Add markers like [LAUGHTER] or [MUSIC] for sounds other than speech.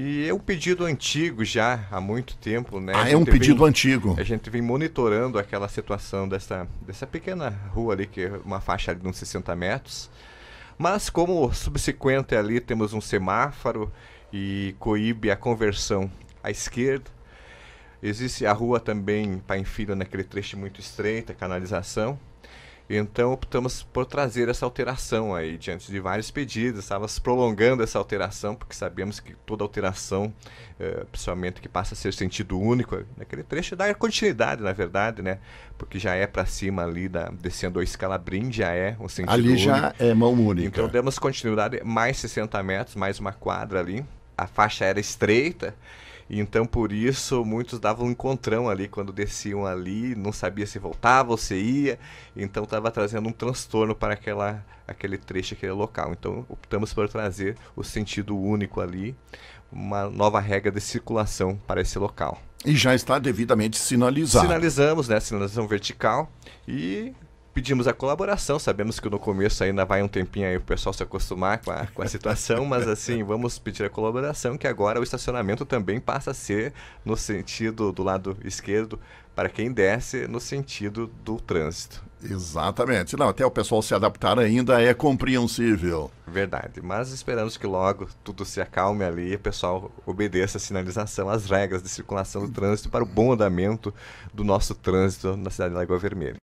E é um pedido antigo já, há muito tempo, né? Ah, é um pedido vem, antigo. A gente vem monitorando aquela situação dessa, dessa pequena rua ali, que é uma faixa de uns 60 metros. Mas como subsequente ali temos um semáforo e coíbe a conversão à esquerda, existe a rua também Painfilho naquele trecho muito estreito a canalização. Então optamos por trazer essa alteração aí, diante de vários pedidos, estávamos prolongando essa alteração, porque sabemos que toda alteração, é, principalmente que passa a ser sentido único, naquele trecho dá continuidade, na verdade, né? Porque já é para cima ali, da, descendo a escalabrim, já é o sentido ali único. Ali já é mão única. Então demos continuidade mais 60 metros, mais uma quadra ali. A faixa era estreita, então, por isso, muitos davam um encontrão ali quando desciam ali, não sabia se voltava ou se ia. Então, estava trazendo um transtorno para aquela, aquele trecho, aquele local. Então, optamos por trazer o sentido único ali, uma nova regra de circulação para esse local. E já está devidamente sinalizado. Sinalizamos, né? Sinalização vertical e pedimos a colaboração. Sabemos que no começo ainda vai um tempinho aí o pessoal se acostumar com a, com a situação, mas assim, [LAUGHS] vamos pedir a colaboração, que agora o estacionamento também passa a ser no sentido do lado esquerdo para quem desce no sentido do trânsito. Exatamente. Não, até o pessoal se adaptar ainda é compreensível. Verdade, mas esperamos que logo tudo se acalme ali e o pessoal obedeça a sinalização, as regras de circulação do trânsito para o bom andamento do nosso trânsito na cidade de Lagoa Vermelha.